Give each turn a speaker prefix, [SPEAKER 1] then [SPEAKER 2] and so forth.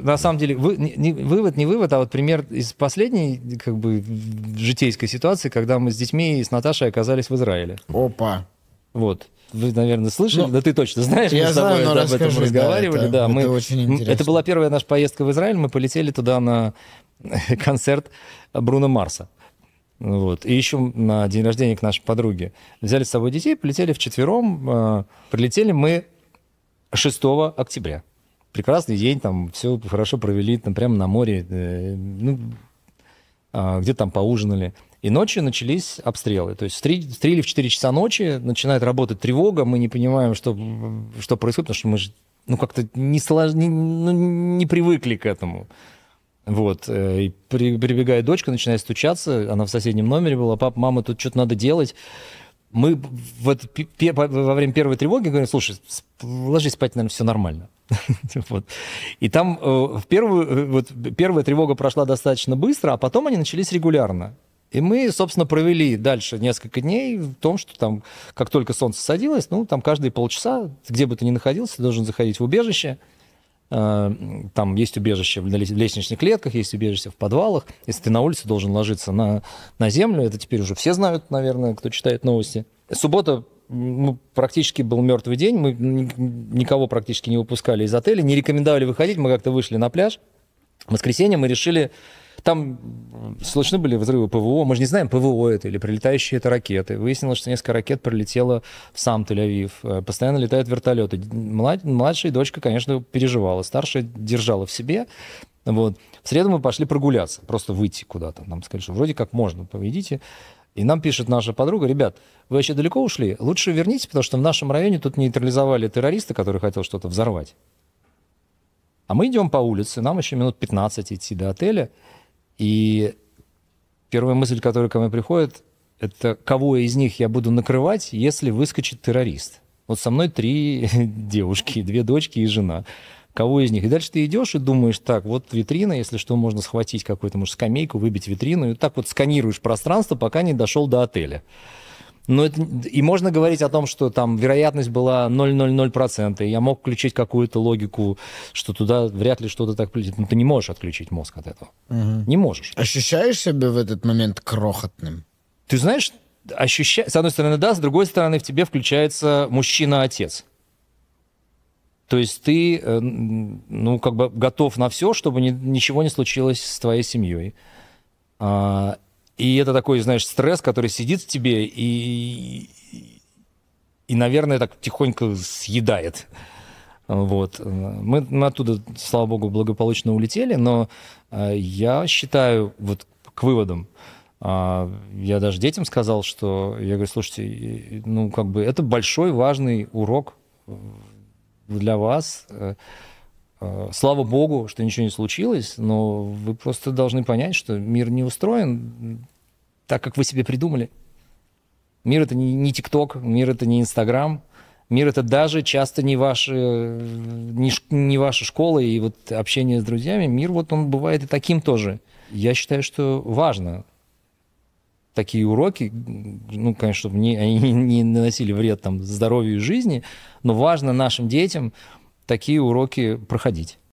[SPEAKER 1] на самом деле, вы, не, вывод, не вывод, а вот пример из последней как бы житейской ситуации, когда мы с детьми и с Наташей оказались в Израиле. Опа. Вот. Вы, наверное, слышали, ну, да ты точно знаешь, я мы с тобой знаю, но об этом разговаривали. Да, это, да, это мы, очень интересно. Это была первая наша поездка в Израиль, мы полетели туда на концерт Бруно Марса. Вот. И еще на день рождения к нашей подруге. Взяли с собой детей, полетели вчетвером. А, прилетели мы 6 октября прекрасный день, там все хорошо провели, там прямо на море, э, ну, а, где там поужинали. И ночью начались обстрелы. То есть в 3, в 3 или в 4 часа ночи начинает работать тревога, мы не понимаем, что, что происходит, потому что мы же ну, как-то не, слож... не, ну, не привыкли к этому. Вот. Э, и при, прибегает дочка, начинает стучаться, она в соседнем номере была, пап, мама, тут что-то надо делать мы в это, во время первой тревоги говорим, слушай, ложись спать, наверное, все нормально. вот. И там э, в первую, э, вот, первая тревога прошла достаточно быстро, а потом они начались регулярно. И мы, собственно, провели дальше несколько дней в том, что там, как только солнце садилось, ну, там каждые полчаса, где бы ты ни находился, должен заходить в убежище, Э, там есть убежище в лестничных клетках, есть убежище в подвалах. Если ты на улице должен ложиться на, на землю, это теперь уже все знают, наверное, кто читает новости. Суббота ну, практически был мертвый день, мы никого практически не выпускали из отеля, не рекомендовали выходить, мы как-то вышли на пляж. В воскресенье мы решили там слышны были взрывы ПВО. Мы же не знаем, ПВО это или прилетающие это ракеты. Выяснилось, что несколько ракет прилетело в сам Тель-Авив. Э, постоянно летают вертолеты. Младшая дочка, конечно, переживала. Старшая держала в себе. Вот. В среду мы пошли прогуляться, просто выйти куда-то. Нам сказали, что вроде как можно, поведите. И нам пишет наша подруга, ребят, вы еще далеко ушли? Лучше вернитесь, потому что в нашем районе тут нейтрализовали террориста, который хотел что-то взорвать. А мы идем по улице, нам еще минут 15 идти до отеля. И первая мысль, которая ко мне приходит, это кого из них я буду накрывать, если выскочит террорист. Вот со мной три девушки, две дочки и жена. Кого из них? И дальше ты идешь и думаешь, так, вот витрина, если что, можно схватить какую-то, может, скамейку, выбить витрину, и так вот сканируешь пространство, пока не дошел до отеля. Но это... И можно говорить о том, что там вероятность была 0,00%. И я мог включить какую-то логику, что туда вряд ли что-то так... Но ну, ты не можешь отключить мозг от этого. Угу. Не можешь. Ощущаешь себя в этот момент крохотным? Ты знаешь, ощуща... с одной стороны, да, с другой стороны, в тебе включается мужчина-отец. То есть ты, э, ну, как бы готов на все, чтобы ни, ничего не случилось с твоей семьей. А, и это такой, знаешь, стресс, который сидит в тебе и, и наверное, так тихонько съедает. Вот. Мы, мы оттуда, слава богу, благополучно улетели, но э, я считаю, вот к выводам, а, я даже детям сказал, что я говорю, слушайте, ну как бы это большой важный урок э, для вас. Э, Э, слава богу, что ничего не случилось, но вы просто должны понять, что мир не устроен так, как вы себе придумали. Мир это не ТикТок, мир это не Инстаграм, мир это даже часто не ваши, э, не, не ваша школа и вот общение с друзьями. Мир вот он бывает и таким тоже. Я считаю, что важно такие уроки, ну, конечно, чтобы не, они не наносили вред там здоровью и жизни, но важно нашим детям такие уроки проходить.